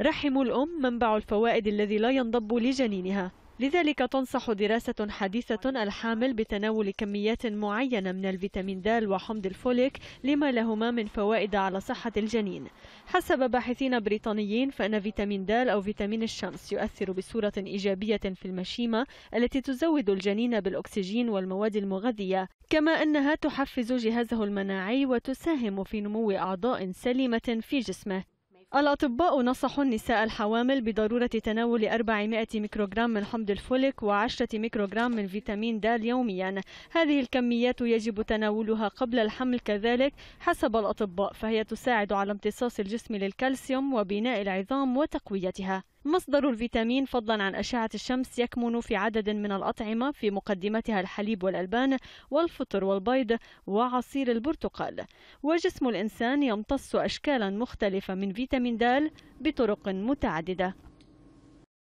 رحم الأم منبع الفوائد الذي لا ينضب لجنينها لذلك تنصح دراسة حديثة الحامل بتناول كميات معينة من الفيتامين د وحمض الفوليك لما لهما من فوائد على صحة الجنين حسب باحثين بريطانيين فإن فيتامين د أو فيتامين الشمس يؤثر بصورة إيجابية في المشيمة التي تزود الجنين بالأكسجين والمواد المغذية كما أنها تحفز جهازه المناعي وتساهم في نمو أعضاء سليمة في جسمه الأطباء نصحوا النساء الحوامل بضرورة تناول 400 ميكروغرام من حمض الفوليك و10 ميكروغرام من فيتامين د يوميا هذه الكميات يجب تناولها قبل الحمل كذلك حسب الأطباء فهي تساعد على امتصاص الجسم للكالسيوم وبناء العظام وتقويتها مصدر الفيتامين فضلا عن أشعة الشمس يكمن في عدد من الأطعمة في مقدمتها الحليب والألبان والفطر والبيض وعصير البرتقال وجسم الإنسان يمتص أشكالا مختلفة من فيتامين د بطرق متعددة